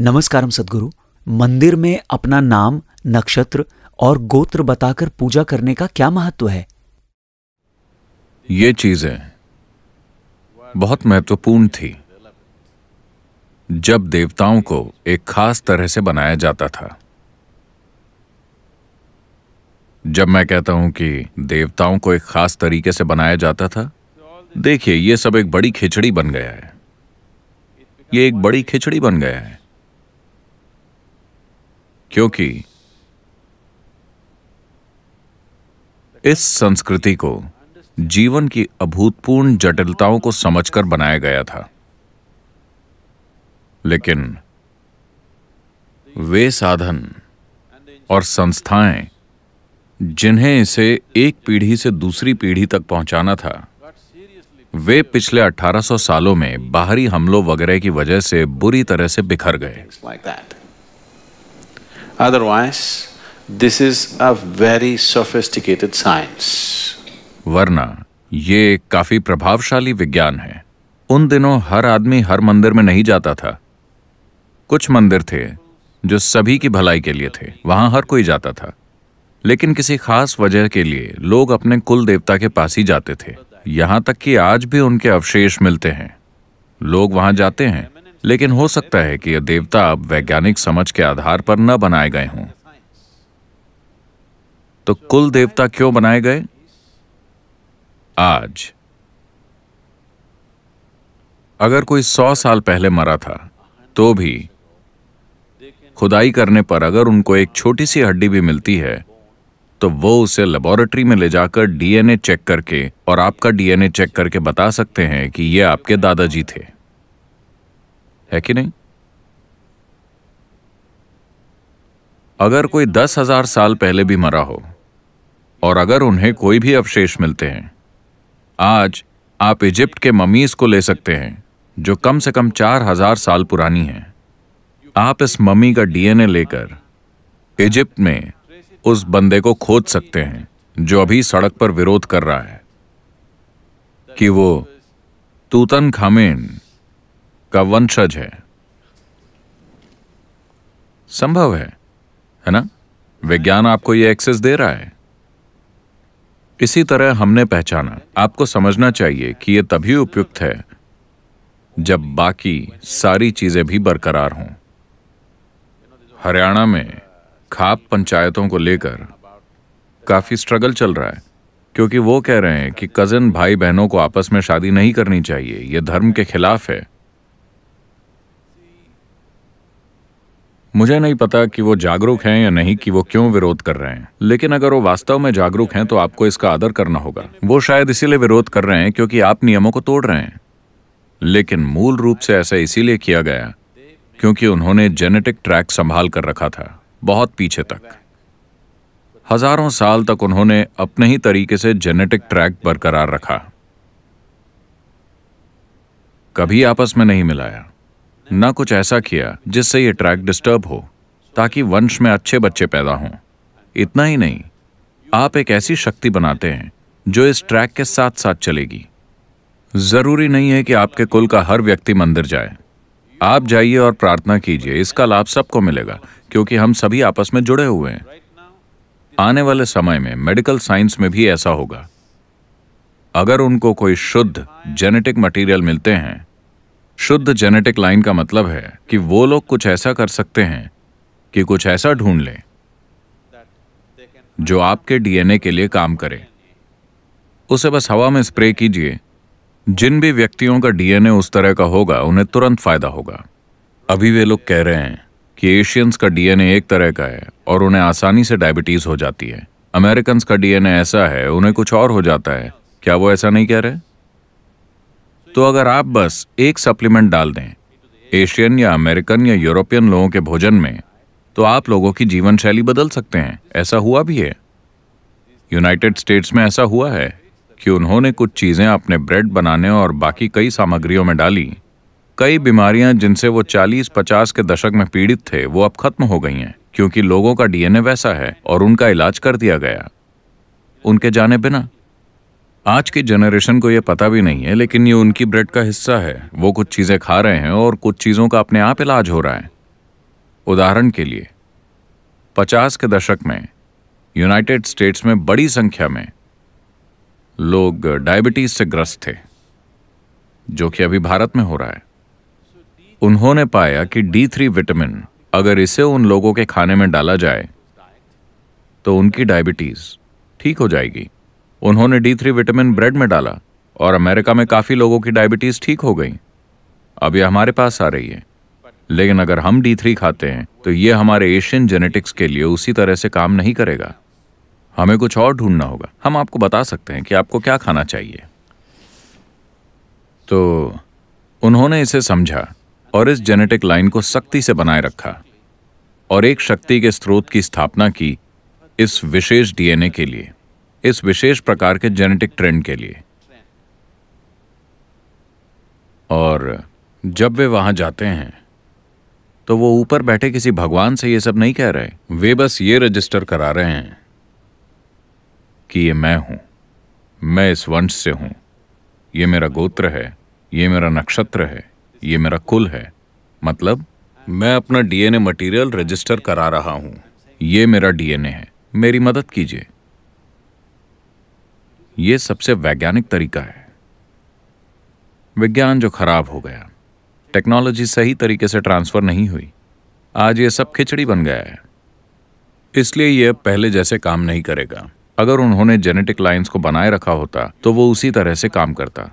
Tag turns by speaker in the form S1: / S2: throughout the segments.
S1: नमस्कार सदगुरु मंदिर में अपना नाम नक्षत्र और गोत्र बताकर पूजा करने का क्या महत्व है ये चीजें बहुत महत्वपूर्ण थी जब देवताओं को एक खास तरह से बनाया जाता था जब मैं कहता हूं कि देवताओं को एक खास तरीके से बनाया जाता था देखिए ये सब एक बड़ी खिचड़ी बन गया है ये एक बड़ी खिचड़ी बन गया है क्योंकि इस संस्कृति को जीवन की अभूतपूर्ण जटिलताओं को समझकर बनाया गया था लेकिन वे साधन और संस्थाएं जिन्हें इसे एक पीढ़ी से दूसरी पीढ़ी तक पहुंचाना था वे पिछले 1800 सालों में बाहरी हमलों वगैरह की वजह से बुरी तरह से बिखर गए Otherwise, this is a very sophisticated science. वरना ये काफी प्रभावशाली विज्ञान है उन दिनों हर आदमी हर मंदिर में नहीं जाता था कुछ मंदिर थे जो सभी की भलाई के लिए थे वहां हर कोई जाता था लेकिन किसी खास वजह के लिए लोग अपने कुल देवता के पास ही जाते थे यहां तक कि आज भी उनके अवशेष मिलते हैं लोग वहां जाते हैं लेकिन हो सकता है कि यह देवता अब वैज्ञानिक समझ के आधार पर न बनाए गए हों तो कुल देवता क्यों बनाए गए आज अगर कोई सौ साल पहले मरा था तो भी खुदाई करने पर अगर उनको एक छोटी सी हड्डी भी मिलती है तो वो उसे लेबोरेटरी में ले जाकर डीएनए चेक करके और आपका डीएनए चेक करके बता सकते हैं कि ये आपके दादाजी थे है कि नहीं अगर कोई दस हजार साल पहले भी मरा हो और अगर उन्हें कोई भी अवशेष मिलते हैं आज आप इजिप्ट के ममीज को ले सकते हैं जो कम से कम चार हजार साल पुरानी है आप इस मम्मी का डीएनए लेकर इजिप्ट में उस बंदे को खोज सकते हैं जो अभी सड़क पर विरोध कर रहा है कि वो तूतन खामेन का वंशज है संभव है है ना विज्ञान आपको ये एक्सेस दे रहा है इसी तरह हमने पहचाना आपको समझना चाहिए कि यह तभी उपयुक्त है जब बाकी सारी चीजें भी बरकरार हों हरियाणा में खाप पंचायतों को लेकर काफी स्ट्रगल चल रहा है क्योंकि वो कह रहे हैं कि कजिन भाई बहनों को आपस में शादी नहीं करनी चाहिए यह धर्म के खिलाफ है मुझे नहीं पता कि वो जागरूक हैं या नहीं कि वो क्यों विरोध कर रहे हैं लेकिन अगर वो वास्तव में जागरूक हैं तो आपको इसका आदर करना होगा वो शायद इसीलिए विरोध कर रहे हैं क्योंकि आप नियमों को तोड़ रहे हैं लेकिन मूल रूप से ऐसा इसीलिए किया गया क्योंकि उन्होंने जेनेटिक ट्रैक संभाल कर रखा था बहुत पीछे तक हजारों साल तक उन्होंने अपने ही तरीके से जेनेटिक ट्रैक बरकरार रखा कभी आपस में नहीं मिलाया ना कुछ ऐसा किया जिससे ये ट्रैक डिस्टर्ब हो ताकि वंश में अच्छे बच्चे पैदा हों इतना ही नहीं आप एक ऐसी शक्ति बनाते हैं जो इस ट्रैक के साथ साथ चलेगी जरूरी नहीं है कि आपके कुल का हर व्यक्ति मंदिर जाए आप जाइए और प्रार्थना कीजिए इसका लाभ सबको मिलेगा क्योंकि हम सभी आपस में जुड़े हुए हैं आने वाले समय में मेडिकल साइंस में भी ऐसा होगा अगर उनको कोई शुद्ध जेनेटिक मटेरियल मिलते हैं शुद्ध जेनेटिक लाइन का मतलब है कि वो लोग कुछ ऐसा कर सकते हैं कि कुछ ऐसा ढूंढ लें जो आपके डीएनए के लिए काम करे उसे बस हवा में स्प्रे कीजिए जिन भी व्यक्तियों का डीएनए उस तरह का होगा उन्हें तुरंत फायदा होगा अभी वे लोग कह रहे हैं कि एशियंस का डीएनए एक तरह का है और उन्हें आसानी से डायबिटीज हो जाती है अमेरिकन का डीएनए ऐसा है उन्हें कुछ और हो जाता है क्या वो ऐसा नहीं कह रहे तो अगर आप बस एक सप्लीमेंट डाल दें एशियन या अमेरिकन या यूरोपियन लोगों के भोजन में तो आप लोगों की जीवन शैली बदल सकते हैं ऐसा हुआ भी है यूनाइटेड स्टेट्स में ऐसा हुआ है कि उन्होंने कुछ चीज़ें अपने ब्रेड बनाने और बाकी कई सामग्रियों में डाली कई बीमारियां जिनसे वो 40-50 के दशक में पीड़ित थे वो अब खत्म हो गई हैं क्योंकि लोगों का डीएनए वैसा है और उनका इलाज कर दिया गया उनके जाने बिना आज की जनरेशन को ये पता भी नहीं है लेकिन ये उनकी ब्रेड का हिस्सा है वो कुछ चीज़ें खा रहे हैं और कुछ चीज़ों का अपने आप इलाज हो रहा है उदाहरण के लिए पचास के दशक में यूनाइटेड स्टेट्स में बड़ी संख्या में लोग डायबिटीज़ से ग्रस्त थे जो कि अभी भारत में हो रहा है उन्होंने पाया कि डी थ्री विटामिन अगर इसे उन लोगों के खाने में डाला जाए तो उनकी डायबिटीज़ ठीक हो जाएगी उन्होंने डी थ्री विटामिन ब्रेड में डाला और अमेरिका में काफ़ी लोगों की डायबिटीज़ ठीक हो गई अब यह हमारे पास आ रही है लेकिन अगर हम डी थ्री खाते हैं तो ये हमारे एशियन जेनेटिक्स के लिए उसी तरह से काम नहीं करेगा हमें कुछ और ढूंढना होगा हम आपको बता सकते हैं कि आपको क्या खाना चाहिए तो उन्होंने इसे समझा और इस जेनेटिक लाइन को सख्ती से बनाए रखा और एक शक्ति के स्रोत की स्थापना की इस विशेष डीएनए के लिए इस विशेष प्रकार के जेनेटिक ट्रेंड के लिए और जब वे वहां जाते हैं तो वो ऊपर बैठे किसी भगवान से ये सब नहीं कह रहे वे बस ये रजिस्टर करा रहे हैं कि ये मैं हूं मैं इस वंश से हूं ये मेरा गोत्र है ये मेरा नक्षत्र है ये मेरा कुल है मतलब मैं अपना डीएनए मटेरियल रजिस्टर करा रहा हूं ये मेरा डीएनए है मेरी मदद कीजिए यह सबसे वैज्ञानिक तरीका है विज्ञान जो खराब हो गया टेक्नोलॉजी सही तरीके से ट्रांसफर नहीं हुई आज यह सब खिचड़ी बन गया है इसलिए यह पहले जैसे काम नहीं करेगा अगर उन्होंने जेनेटिक लाइंस को बनाए रखा होता तो वो उसी तरह से काम करता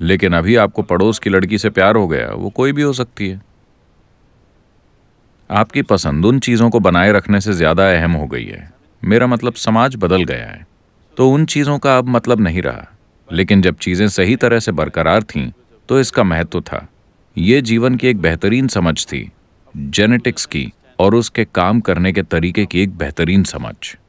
S1: लेकिन अभी आपको पड़ोस की लड़की से प्यार हो गया वो कोई भी हो सकती है आपकी पसंद उन चीज़ों को बनाए रखने से ज़्यादा अहम हो गई है मेरा मतलब समाज बदल गया है तो उन चीज़ों का अब मतलब नहीं रहा लेकिन जब चीज़ें सही तरह से बरकरार थीं तो इसका महत्व था ये जीवन की एक बेहतरीन समझ थी जेनेटिक्स की और उसके काम करने के तरीके की एक बेहतरीन समझ